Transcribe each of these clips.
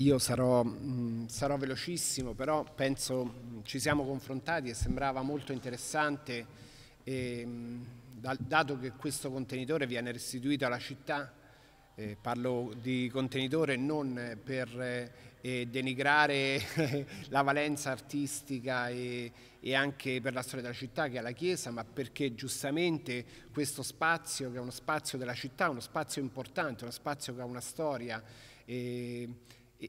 Io sarò, mm, sarò velocissimo, però penso mh, mm, ci siamo confrontati e sembrava molto interessante, e, mm, dato che questo contenitore viene restituito alla città, eh, parlo di contenitore non per eh, denigrare la valenza artistica e, e, anche per la storia della città che è la Chiesa, ma perché giustamente questo spazio, che è uno spazio della città, uno spazio importante, uno spazio che ha una storia, eh,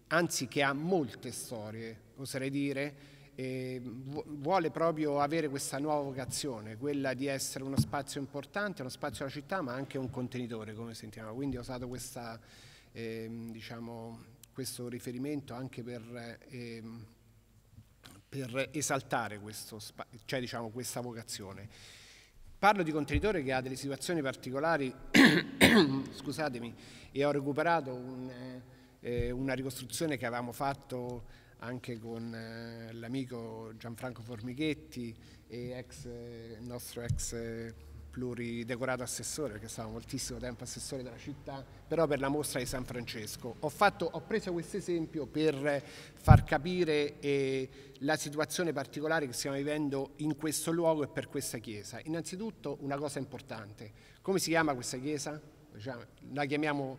anzi che ha molte storie, oserei dire, vuole proprio avere questa nuova vocazione, quella di essere uno spazio importante, uno spazio della città, ma anche un contenitore, come sentiamo. Quindi ho usato questa, ehm, diciamo, questo riferimento anche per, ehm, per esaltare questo, cioè, diciamo, questa vocazione. Parlo di contenitore che ha delle situazioni particolari, scusatemi, e ho recuperato un... Eh, eh, una ricostruzione che avevamo fatto anche con eh, l'amico Gianfranco Formighetti, ex, eh, nostro ex eh, pluridecorato assessore, perché stava moltissimo tempo assessore della città, però per la mostra di San Francesco. Ho, fatto, ho preso questo esempio per far capire eh, la situazione particolare che stiamo vivendo in questo luogo e per questa chiesa. Innanzitutto una cosa importante, come si chiama questa chiesa? Diciamo, la chiamiamo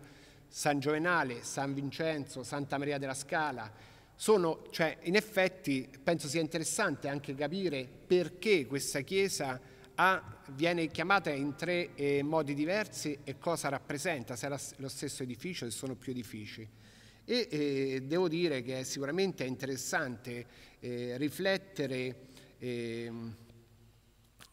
San Giovenale, San Vincenzo, Santa Maria della Scala. Sono, cioè, in effetti penso sia interessante anche capire perché questa chiesa ha, viene chiamata in tre eh, modi diversi e cosa rappresenta, se è la, lo stesso edificio, se sono più edifici. E eh, devo dire che è sicuramente interessante eh, riflettere ehm,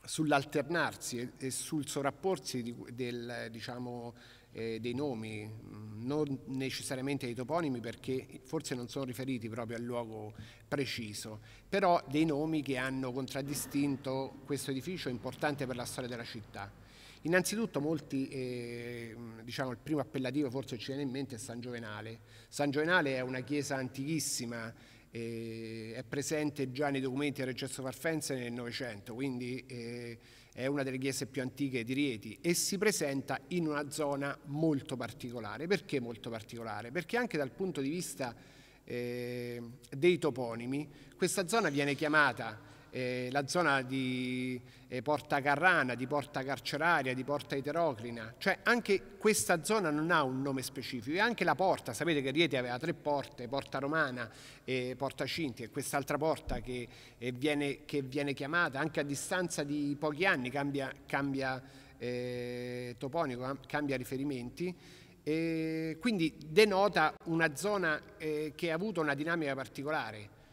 sull'alternarsi e, e, sul sovrapporsi di, del, diciamo, eh, dei nomi, mm, non necessariamente dei toponimi perché forse non sono riferiti proprio al luogo preciso, però dei nomi che hanno contraddistinto questo edificio importante per la storia della città. Innanzitutto molti, eh, mm, diciamo il primo appellativo forse ci viene in mente è San Giovenale. San Giovenale è una chiesa antichissima, eh, è presente già nei documenti del Recesso Farfense nel Novecento, quindi eh, è una delle chiese più antiche di Rieti e si presenta in una zona molto particolare. Perché molto particolare? Perché anche dal punto di vista eh, dei toponimi questa zona viene chiamata eh, la zona di eh, Porta Carrana, di Porta Carceraria, di Porta Eteroclina, cioè anche questa zona non ha un nome specifico e anche la porta, sapete che Rieti aveva tre porte, Porta Romana e Porta Cinti e quest'altra porta che eh, viene, che, viene, chiamata anche a distanza di pochi anni cambia, cambia eh, toponico, eh, cambia riferimenti. E quindi denota una zona eh, che ha avuto una dinamica particolare.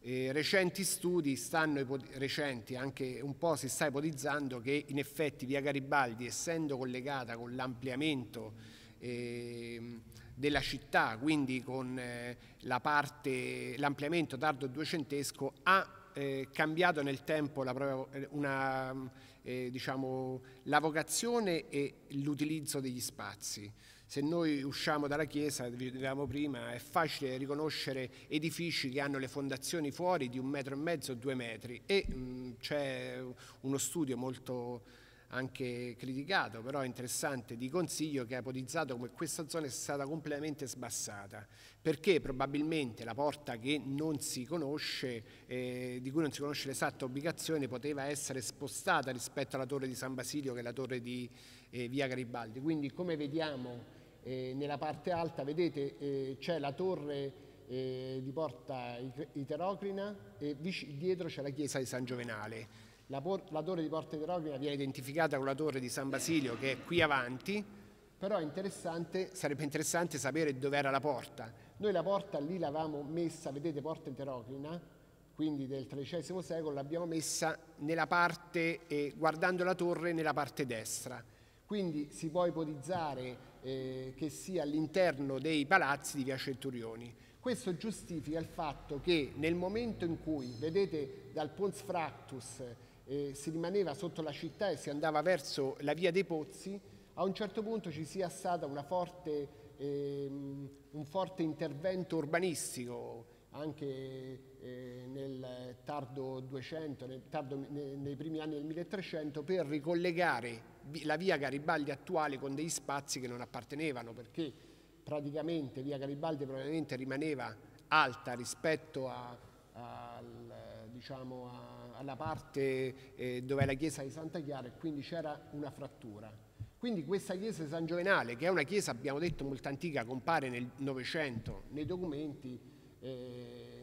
Eh, recenti studi stanno, recenti anche un po' si sta ipotizzando che in effetti via Garibaldi, essendo collegata con l'ampliamento eh, della città, quindi con eh, l'ampliamento la tardo duecentesco, ha eh, cambiato nel tempo la, propria, eh, una, eh, diciamo, la vocazione e l'utilizzo degli spazi se noi usciamo dalla chiesa, vi dicevamo prima, è facile riconoscere edifici che hanno le fondazioni fuori di un metro e mezzo, due metri e mh, mm, c'è uno studio molto anche criticato, però interessante, di Consiglio che ha ipotizzato come questa zona è stata completamente sbassata, perché probabilmente la porta che non si conosce, eh, di cui non si conosce l'esatta ubicazione, poteva essere spostata rispetto alla torre di San Basilio che è la torre di eh, Via Garibaldi. Quindi come vediamo eh, nella parte alta vedete eh, c'è la torre eh, di Porta Iterocrina e dietro c'è la chiesa di San Giovenale. La, la, torre di Porta Iterocrina viene identificata con la torre di San Basilio che è qui avanti, però interessante, sarebbe interessante sapere dove era la porta. Noi la porta lì l'avevamo messa, vedete Porta Iterocrina, quindi del XIII secolo, l'abbiamo messa nella parte, eh, guardando la torre nella parte destra. Quindi si può ipotizzare eh, che sia all'interno dei palazzi di Via Centurioni. Questo giustifica il fatto che nel momento in cui, vedete, dal Pons Fractus eh, si rimaneva sotto la città e si andava verso la Via dei Pozzi, a un certo punto ci sia stato eh, un forte intervento urbanistico, anche eh, nel tardo 200, nel tardo, ne, nei primi anni del 1300, per ricollegare la via Garibaldi attuale con dei spazi che non appartenevano, perché praticamente via Garibaldi probabilmente rimaneva alta rispetto a, a, diciamo, a, alla parte eh, dove è la chiesa di Santa Chiara e quindi c'era una frattura. Quindi questa chiesa di San Giovenale, che è una chiesa, abbiamo detto, molto antica, compare nel Novecento nei documenti, eh,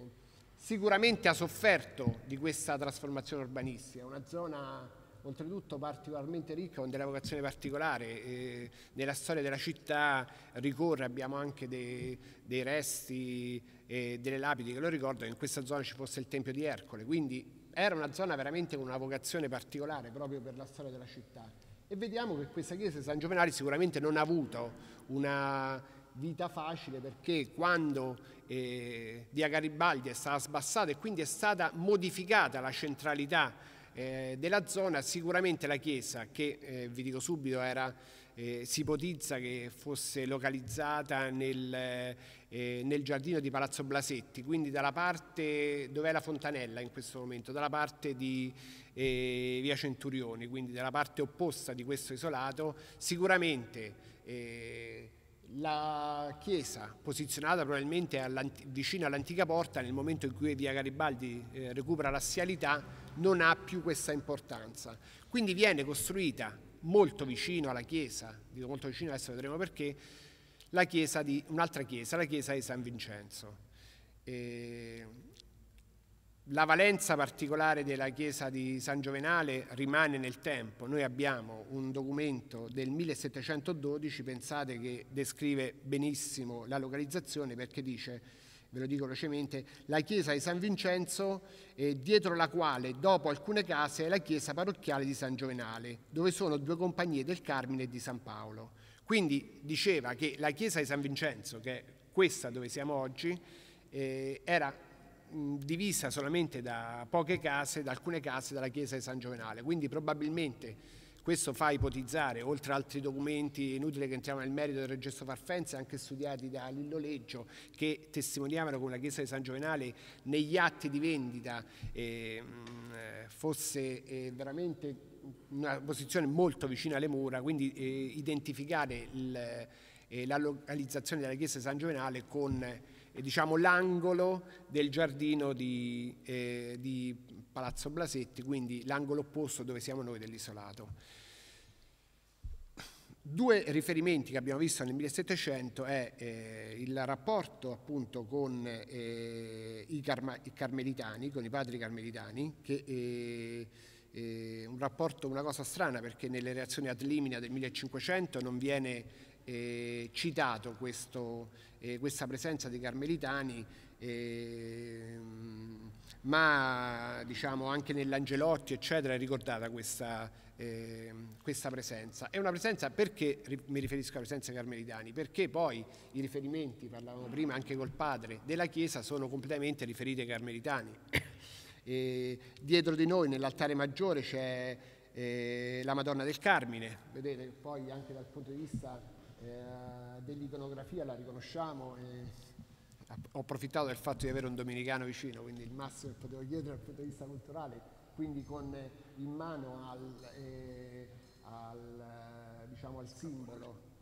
sicuramente ha sofferto di questa trasformazione urbanistica, una zona oltretutto particolarmente ricca con della vocazione particolare, eh, nella storia della città ricorre, abbiamo anche dei, dei resti e eh, delle lapidi che lo ricordano, in questa zona ci fosse il Tempio di Ercole, quindi era una zona veramente con una vocazione particolare proprio per la storia della città. E vediamo che questa chiesa di San Giovenari sicuramente non ha avuto una vita facile perché quando eh, Via Garibaldi è stata sbassata e quindi è stata modificata la centralità eh, della zona, sicuramente la chiesa, che eh, vi dico subito era... Eh, si ipotizza che fosse localizzata nel, eh, nel, giardino di Palazzo Blasetti, quindi dalla parte dove è la fontanella in questo momento, dalla parte di eh, via Centurioni, quindi dalla parte opposta di questo isolato, sicuramente eh, la chiesa, posizionata probabilmente all'ant vicino all'antica porta, nel momento in cui via Garibaldi eh, recupera l'assialità, non ha più questa importanza. Quindi viene costruita molto vicino alla chiesa, dico molto vicino, adesso vedremo perché, un'altra chiesa, un chiesa, la chiesa di San Vincenzo. E la valenza particolare della chiesa di San Giovenale rimane nel tempo. Noi abbiamo un documento del 1712, pensate che descrive benissimo la localizzazione perché dice, ve lo dico velocemente, la chiesa di San Vincenzo, eh, dietro la quale, dopo alcune case, è la chiesa parrocchiale di San Giovenale, dove sono due compagnie del Carmine e di San Paolo. Quindi diceva che la chiesa di San Vincenzo, che è questa dove siamo oggi, eh, era divisa solamente da poche case, da alcune case dalla chiesa di San Giovenale, quindi probabilmente questo fa ipotizzare, oltre ad altri documenti, inutile che entriamo nel merito del registro Farfenze, anche studiati da Lillo Leggio, che testimoniavano come la chiesa di San Giovenale negli atti di vendita eh, fosse eh, veramente una posizione molto vicina alle mura, quindi eh, identificare il, eh, la localizzazione della chiesa di San Giovenale con diciamo, l'angolo del giardino di, eh, di Palazzo Blasetti, quindi l'angolo opposto dove siamo noi dell'isolato. Due riferimenti che abbiamo visto nel 1700 è eh, il rapporto appunto con eh, i, carma, i, carmelitani, con i padri carmelitani, che è eh, eh, un rapporto, una cosa strana perché nelle reazioni ad limina del 1500 non viene eh, citato questo, eh, questa presenza dei carmelitani, eh, ma diciamo, anche nell'Angelotti, eccetera, è ricordata questa, ehm, questa, presenza. È una presenza perché mi riferisco alla presenza dei carmelitani? Perché poi i riferimenti, parlavamo prima anche col padre, della Chiesa sono completamente riferiti ai carmelitani. dietro di noi, nell'altare maggiore, c'è eh, la Madonna del Carmine, vedete poi anche dal punto di vista eh, dell'iconografia la riconosciamo, ho approfittato del fatto di avere un domenicano vicino, quindi il massimo che potevo chiedere dal punto di vista culturale, quindi con eh, in mano al, eh, al, eh, diciamo al simbolo.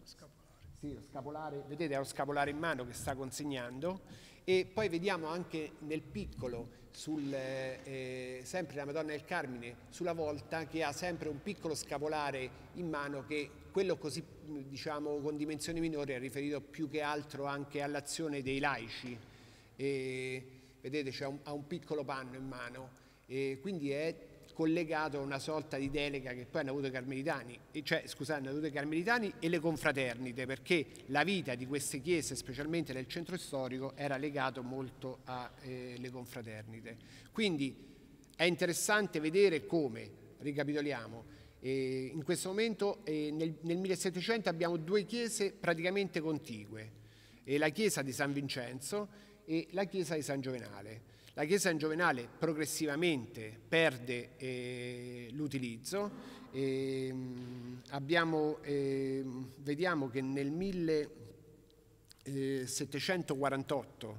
Sì, lo scapolare, vedete ha lo scapolare in mano che sta consegnando e poi vediamo anche nel piccolo sul, eh, sempre la Madonna del Carmine sulla volta che ha sempre un piccolo scapolare in mano che quello così diciamo con dimensioni minori è riferito più che altro anche all'azione dei laici e, vedete un, ha un piccolo panno in mano e quindi è collegato a una sorta di delega che poi hanno avuto i carmelitani, cioè scusate, hanno avuto i carmelitani e le confraternite, perché la vita di queste chiese, specialmente nel centro storico, era legata molto alle eh, confraternite. Quindi è interessante vedere come, ricapitoliamo, eh, in questo momento eh, nel, nel 1700 abbiamo due chiese praticamente contigue, la chiesa di San Vincenzo e la chiesa di San Giovenale la chiesa in Giovenale progressivamente perde eh, l'utilizzo, eh, eh, vediamo che nel 1748 eh,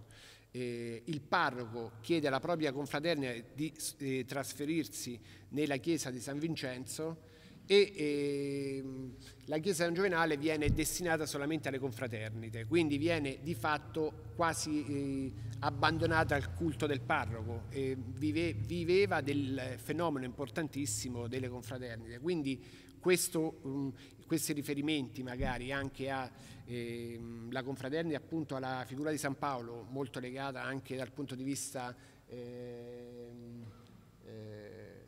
eh, il parroco chiede alla propria confraternita di eh, trasferirsi nella chiesa di San Vincenzo e, e ehm, la chiesa di San Giovenale viene destinata solamente alle confraternite, quindi viene di fatto quasi eh, abbandonata al culto del parroco, eh, vive, viveva del fenomeno importantissimo delle confraternite, quindi questo, um, questi riferimenti magari anche alla eh, confraternita, appunto alla figura di San Paolo, molto legata anche dal punto di vista... Eh,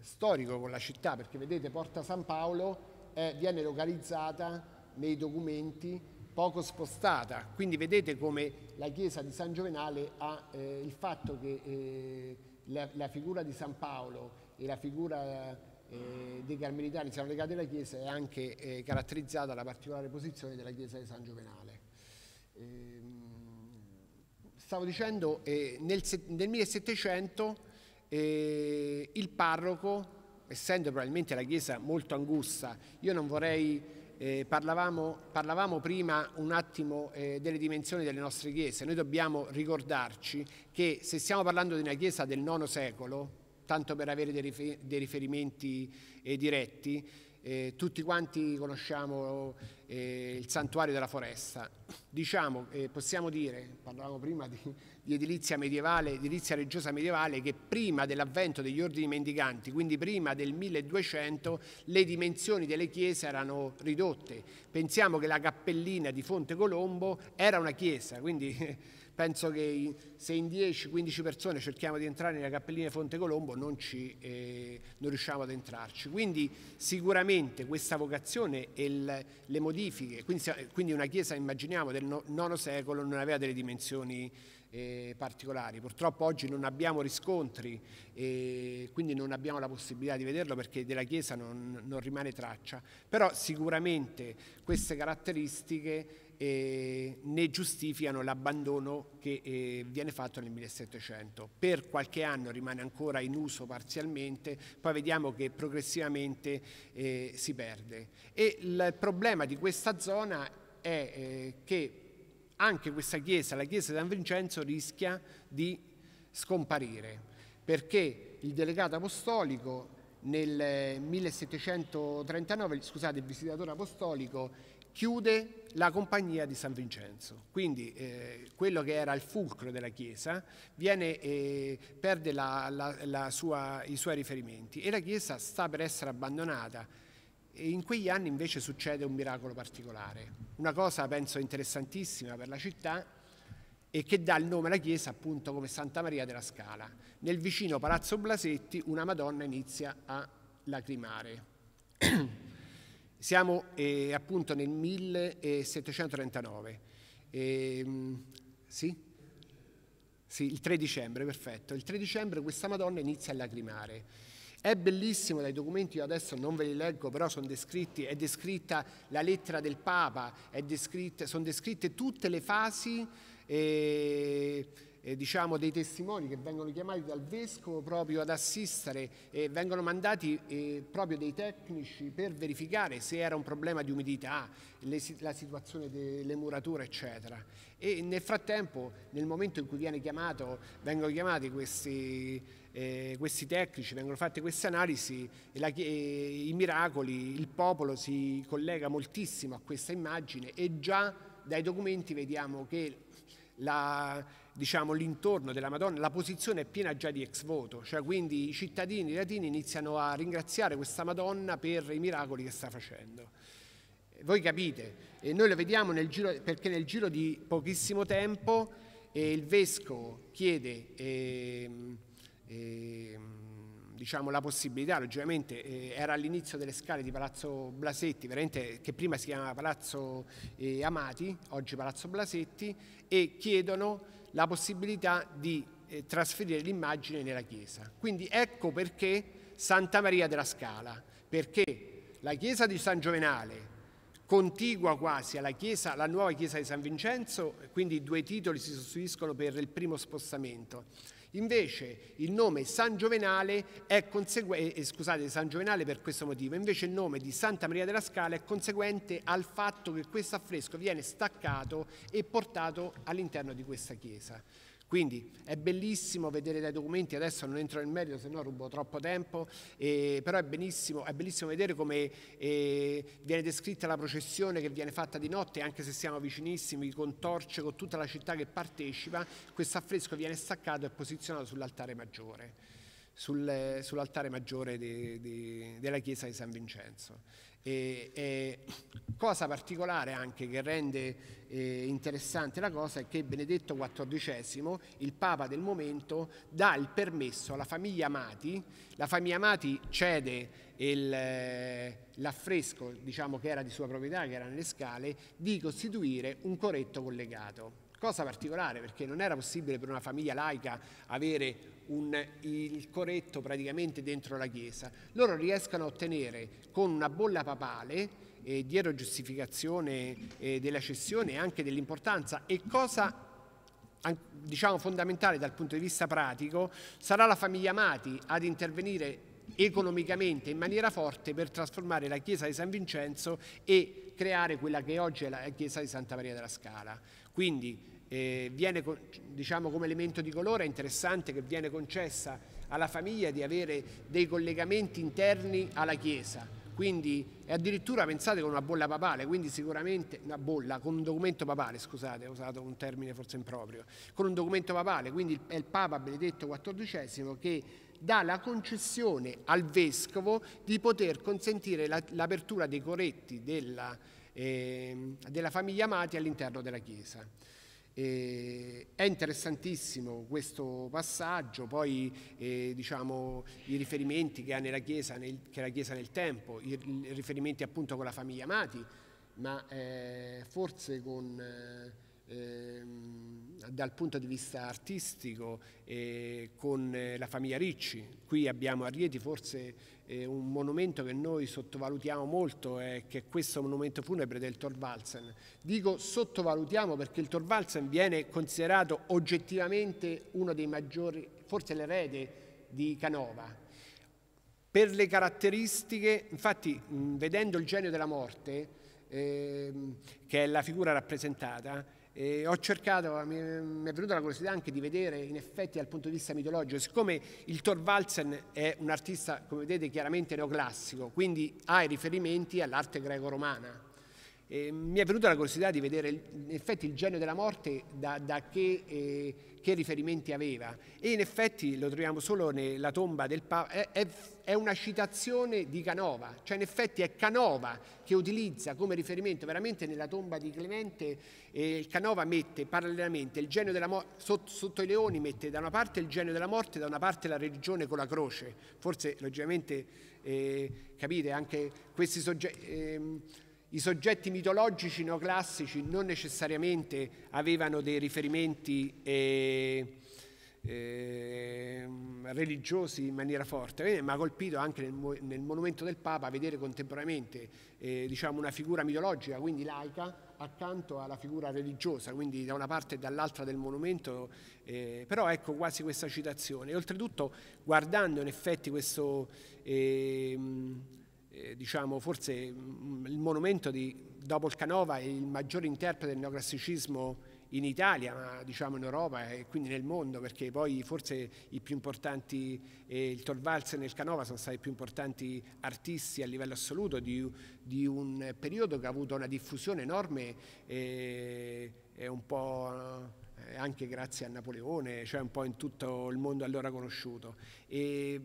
storico con la città, perché vedete Porta San Paolo eh, viene localizzata nei documenti poco spostata, quindi vedete come la chiesa di San Giovenale ha eh, il fatto che eh, la, la, figura di San Paolo e la figura eh, dei carmelitani siano legate alla chiesa è anche eh, caratterizzata dalla particolare posizione della chiesa di San Giovenale. Ehm, stavo dicendo, eh, nel, nel 1700 e il parroco, essendo probabilmente la Chiesa molto angusta, io non vorrei... Eh, parlavamo, parlavamo, prima un attimo eh, delle dimensioni delle nostre chiese, noi dobbiamo ricordarci che se stiamo parlando di una chiesa del IX secolo, tanto per avere dei, rifer dei riferimenti eh, diretti, eh, tutti quanti conosciamo eh, il santuario della foresta. Diciamo, eh, possiamo dire, parlavamo prima di, di edilizia medievale, edilizia religiosa medievale, che prima dell'avvento degli ordini mendicanti, quindi prima del 1200, le dimensioni delle chiese erano ridotte. Pensiamo che la cappellina di Fonte Colombo era una chiesa, quindi penso che se in 10-15 persone cerchiamo di entrare nella cappellina Fonte Colombo non, ci, eh, non riusciamo ad entrarci. Quindi sicuramente questa vocazione e il, le modifiche, quindi, quindi, una chiesa immaginiamo del IX secolo non aveva delle dimensioni eh, particolari. Purtroppo oggi non abbiamo riscontri, eh, quindi non abbiamo la possibilità di vederlo perché della chiesa non, non rimane traccia, però sicuramente queste caratteristiche eh, ne giustificano l'abbandono che eh, viene fatto nel 1700. Per qualche anno rimane ancora in uso parzialmente, poi vediamo che progressivamente eh, si perde. E il problema di questa zona è eh, che anche questa chiesa, la chiesa di San Vincenzo, rischia di scomparire, perché il delegato apostolico nel 1739, eh, scusate, il visitatore apostolico chiude la compagnia di San Vincenzo. Quindi eh, quello che era il fulcro della Chiesa viene, eh, perde la, la, la sua, i suoi riferimenti e la Chiesa sta per essere abbandonata. E in quegli anni invece succede un miracolo particolare, una cosa penso interessantissima per la città e che dà il nome alla chiesa appunto come Santa Maria della Scala. Nel vicino Palazzo Blasetti una Madonna inizia a lacrimare. Siamo eh, appunto nel 1739. Eh, sì? Sì, il 3 dicembre, perfetto. Il 3 dicembre questa Madonna inizia a lacrimare. È bellissimo dai documenti, io adesso non ve li leggo, però sono descritti, è descritta la lettera del Papa, descritta, sono descritte tutte le fasi eh, eh, diciamo, dei testimoni che vengono chiamati dal vescovo proprio ad assistere e vengono mandati eh, proprio dei tecnici per verificare se era un problema di umidità, le, la situazione delle murature eccetera. E nel frattempo nel momento in cui viene chiamato, vengono chiamati questi, eh, questi tecnici, vengono fatte queste analisi, la, i miracoli, il popolo si collega moltissimo a questa immagine e già dai documenti vediamo che la, diciamo, l'intorno della Madonna, la posizione è piena già di ex voto, cioè quindi i cittadini latini iniziano a ringraziare questa Madonna per i miracoli che sta facendo. Voi capite, e noi lo vediamo nel giro, perché nel giro di pochissimo tempo eh, il vescovo chiede eh, eh, diciamo, la possibilità, logicamente eh, era all'inizio delle scale di Palazzo Blasetti, che prima si chiamava Palazzo eh, Amati, oggi Palazzo Blasetti, e chiedono la possibilità di eh, trasferire l'immagine nella chiesa. Quindi ecco perché Santa Maria della Scala, perché la chiesa di San Giovenale, contigua quasi alla chiesa, la nuova chiesa di San Vincenzo, quindi i due titoli si sostituiscono per il primo spostamento. Invece il nome San Giovenale, è consegue- eh, scusate, San Giovenale per questo motivo, invece il nome di Santa Maria della Scala è conseguente al fatto che questo affresco viene staccato e portato all'interno di questa chiesa. Quindi è bellissimo vedere dai documenti, adesso non entro nel merito se no rubo troppo tempo, eh, però è, benissimo, è bellissimo vedere come eh, viene descritta la processione che viene fatta di notte, anche se siamo vicinissimi, con torce, con tutta la città che partecipa, questo affresco viene staccato e posizionato sull'altare maggiore, sul, eh, sull'altare maggiore de, de, della chiesa di San Vincenzo. E, e, cosa particolare anche che rende eh, interessante la cosa è che Benedetto XIV, il Papa del momento, dà il permesso alla famiglia Amati, la famiglia Amati cede eh, l'affresco diciamo, che era di sua proprietà, che era nelle scale, di costituire un coretto collegato. Cosa particolare perché non era possibile per una famiglia laica avere un, il coretto praticamente dentro la chiesa. Loro riescono a ottenere con una bolla papale eh, dietro giustificazione eh, della cessione e anche dell'importanza e cosa diciamo fondamentale dal punto di vista pratico sarà la famiglia Amati ad intervenire economicamente in maniera forte per trasformare la chiesa di San Vincenzo e creare quella che oggi è la chiesa di Santa Maria della Scala. Quindi eh, viene diciamo come elemento di colore è interessante che viene concessa alla famiglia di avere dei collegamenti interni alla chiesa quindi è addirittura pensate con una bolla papale, quindi sicuramente una bolla con un documento papale, scusate, ho usato un termine forse improprio, con un documento papale, quindi è il Papa Benedetto XIV che dà la concessione al vescovo di poter consentire l'apertura dei coretti della, eh, della famiglia Amati all'interno della Chiesa. Eh, è interessantissimo questo passaggio, poi eh, diciamo, i riferimenti che ha nella Chiesa nel, la Chiesa nel tempo, i, i, riferimenti appunto con la famiglia Amati, ma eh, forse con... Eh, ehm, dal punto di vista artistico eh, con eh, la famiglia Ricci. Qui abbiamo a Rieti forse eh, un monumento che noi sottovalutiamo molto, che è questo monumento funebre del Thorvaldsen. Dico sottovalutiamo perché il Thorvaldsen viene considerato oggettivamente uno dei maggiori, forse l'erede di Canova. Per le caratteristiche, infatti mh, vedendo il genio della morte, ehm, che è la figura rappresentata, e ho cercato, mi è venuta la curiosità anche di vedere in effetti dal punto di vista mitologico, siccome il Thorvaldsen è un artista, come vedete, chiaramente neoclassico, quindi ha i riferimenti all'arte greco-romana, eh, mi è venuta la curiosità di vedere in effetti il genio della morte da, da che, eh, che, riferimenti aveva e in effetti lo troviamo solo nella tomba del Papa, è, è, è, una citazione di Canova, cioè in effetti è Canova che utilizza come riferimento veramente nella tomba di Clemente, eh, Canova mette parallelamente il genio della morte, sotto, sotto, i leoni mette da una parte il genio della morte, e da una parte la religione con la croce, forse logicamente eh, capite anche questi soggetti... Ehm, i soggetti mitologici neoclassici non necessariamente avevano dei riferimenti eh, eh, religiosi in maniera forte. Eh, mi ha colpito anche nel, nel, monumento del Papa vedere contemporaneamente eh, diciamo una figura mitologica, quindi laica, accanto alla figura religiosa, quindi da una parte e dall'altra del monumento, eh, però ecco quasi questa citazione. oltretutto guardando in effetti questo ehm, eh, diciamo, forse mm, il monumento di Dopo il Canova è il maggiore interprete del neoclassicismo in Italia, ma diciamo in Europa e quindi nel mondo, perché poi forse i più importanti, eh, il Torvalds e il Canova sono stati i più importanti artisti a livello assoluto di, di un periodo che ha avuto una diffusione enorme e, eh, e un po' eh, anche grazie a Napoleone, cioè un po' in tutto il mondo allora conosciuto. E,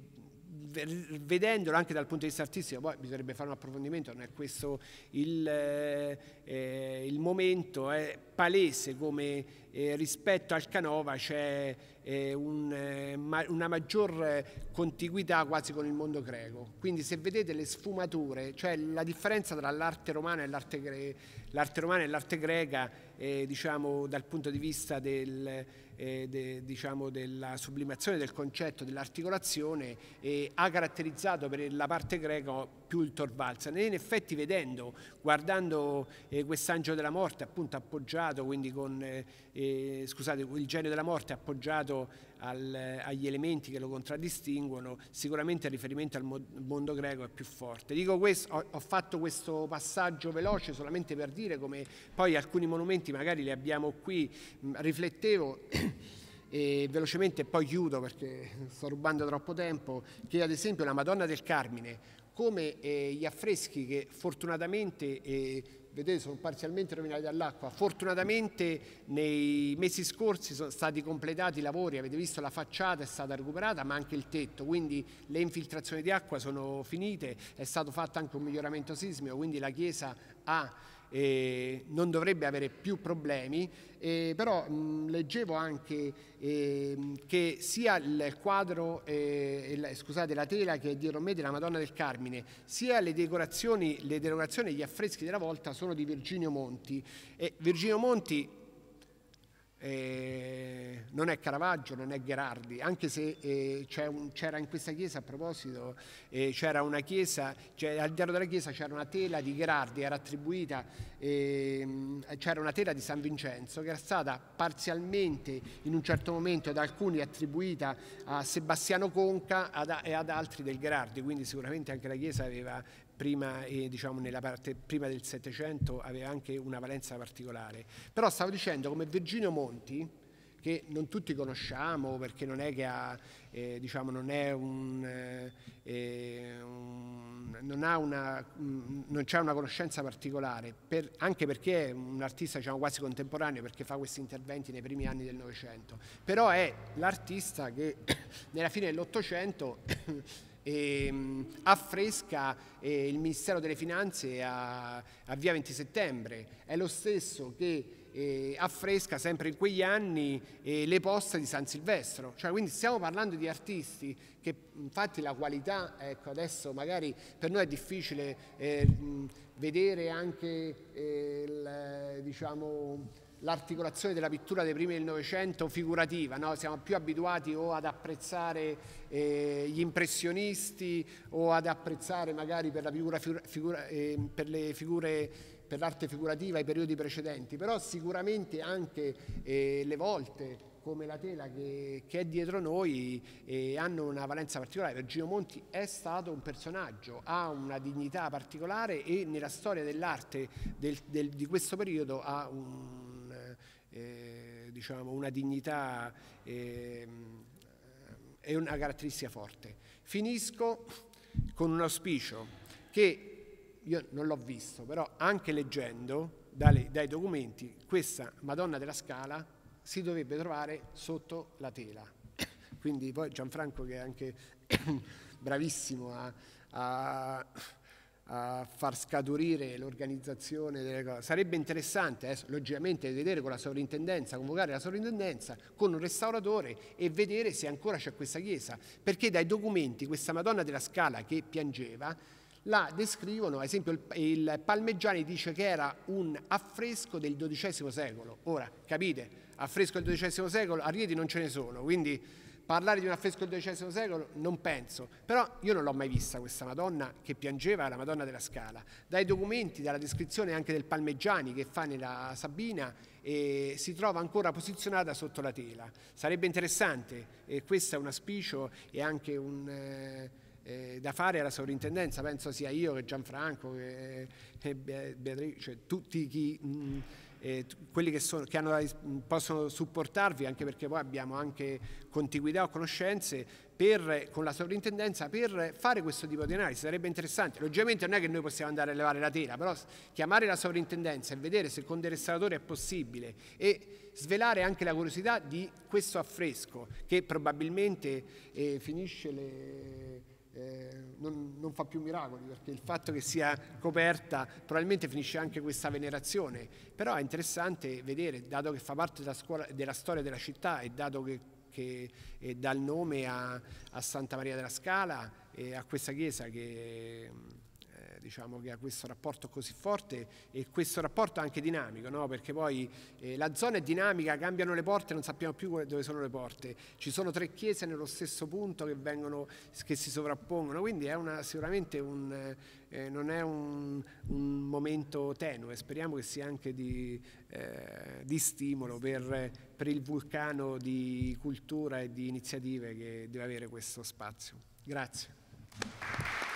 vedendolo anche dal punto di vista artistico, poi bisognerebbe fare un approfondimento, non è questo il, eh, eh il momento, è palese come eh, rispetto al Canova c'è eh, un, eh, ma, una maggior contiguità quasi con il mondo greco. Quindi se vedete le sfumature, cioè la differenza tra l'arte romana e l'arte, gre- l'arte, romana e l'arte greca, eh, diciamo dal punto di vista del eh, de, diciamo della sublimazione del concetto dell'articolazione e eh, ha caratterizzato per la parte greca più il Torvalsan e in effetti vedendo, guardando eh, quest'angelo della morte appunto appoggiato, quindi con, eh, eh, scusate, il genio della morte appoggiato al, agli elementi che lo contraddistinguono, sicuramente il riferimento al mo mondo greco è più forte. Dico questo, ho, ho fatto questo passaggio veloce solamente per dire come poi alcuni monumenti magari li abbiamo qui, mm, riflettevo. e velocemente poi chiudo perché sto rubando troppo tempo, che ad esempio la Madonna del Carmine, come eh, gli affreschi che fortunatamente, eh, vedete sono parzialmente rovinati dall'acqua, fortunatamente nei mesi scorsi sono stati completati i lavori, avete visto la facciata è stata recuperata ma anche il tetto, quindi le infiltrazioni di acqua sono finite, è stato fatto anche un miglioramento sismico, quindi la chiesa ha eh, non dovrebbe avere più problemi, eh, però mh, leggevo anche eh, che sia il quadro, la, scusate, la tela che è dietro me della Madonna del Carmine, sia le decorazioni, le decorazioni gli affreschi della volta sono di Virginio Monti. E Virginio Monti eh, non è Caravaggio, non è Gherardi, anche se eh, un, c'era in questa chiesa a proposito, eh, c'era una chiesa, cioè, all'interno della chiesa c'era una tela di Gherardi, era attribuita, ehm, c'era una tela di San Vincenzo che era stata parzialmente in un certo momento da alcuni attribuita a Sebastiano Conca e ad altri del Gherardi, quindi sicuramente anche la chiesa aveva prima, eh, diciamo, nella parte, prima del Settecento aveva anche una valenza particolare. Però stavo dicendo come Virginio Monti, che non tutti conosciamo perché non è che ha, eh, diciamo, non, è un, eh, eh un, non ha una, mm, una conoscenza particolare, per, anche perché è un artista diciamo, quasi contemporaneo perché fa questi interventi nei primi anni del Novecento, però è l'artista che nella fine dell'Ottocento e ehm, affresca eh, il Ministero delle Finanze a, a via 20 settembre. È lo stesso che eh, affresca sempre in quegli anni eh, le poste di San Silvestro. Cioè, quindi stiamo parlando di artisti che infatti la qualità, ecco, adesso magari per noi è difficile eh, vedere anche eh, il, diciamo, l'articolazione della pittura dei primi del Novecento figurativa, no? siamo più abituati o ad apprezzare eh, gli impressionisti o ad apprezzare magari per, la figura, figura, eh, per le figure per l'arte figurativa i periodi precedenti, però sicuramente anche eh, le volte come la tela che, che è dietro noi eh, hanno una valenza particolare. Virgilio Monti è stato un personaggio, ha una dignità particolare e nella storia dell'arte del, del, di questo periodo ha un eh, diciamo, una dignità ehm, e eh, una caratteristica forte. Finisco con un auspicio che io non l'ho visto, però anche leggendo dai, dai documenti, questa Madonna della Scala si dovrebbe trovare sotto la tela. Quindi poi Gianfranco che è anche bravissimo a, a a far scaturire l'organizzazione delle cose. Sarebbe interessante, eh, logicamente, vedere con la sovrintendenza, convocare la sovrintendenza con un restauratore e vedere se ancora c'è questa chiesa, perché dai documenti questa Madonna della Scala che piangeva la descrivono, ad esempio il, il Palmeggiani dice che era un affresco del XII secolo. Ora, capite, affresco del XII secolo a Rieti non ce ne sono, quindi parlare di un affresco del XII secolo non penso, però io non l'ho mai vista questa Madonna che piangeva, la Madonna della Scala. Dai documenti, dalla descrizione anche del Palmeggiani che fa nella Sabina, eh, si trova ancora posizionata sotto la tela. Sarebbe interessante, eh, questo è un aspicio e anche un... Eh, eh, da fare alla sovrintendenza, penso sia io che Gianfranco, che, che eh, Beatrice, tutti chi mh, mm, eh, quelli che, sono, che hanno, possono supportarvi, anche perché poi abbiamo anche contiguità o conoscenze per, con la sovrintendenza per fare questo tipo di analisi. Sarebbe interessante. Logicamente non è che noi possiamo andare a levare la tela, però chiamare la sovrintendenza e vedere se con del restauratore è possibile e svelare anche la curiosità di questo affresco che probabilmente eh, finisce le eh, non, non, fa più miracoli perché il fatto che sia coperta probabilmente finisce anche questa venerazione, però è interessante vedere, dato che fa parte della, scuola, della storia della città e dato che, che dà il nome a, a, Santa Maria della Scala e a questa chiesa che diciamo, che ha questo rapporto così forte e questo rapporto anche dinamico, no? perché poi eh, la zona è dinamica, cambiano le porte, non sappiamo più dove sono le porte, ci sono tre chiese nello stesso punto che, vengono, che si sovrappongono, quindi è una, sicuramente un, eh, eh, non è un, un, momento tenue, speriamo che sia anche di, eh, di stimolo per, per il vulcano di cultura e di iniziative che deve avere questo spazio. Grazie.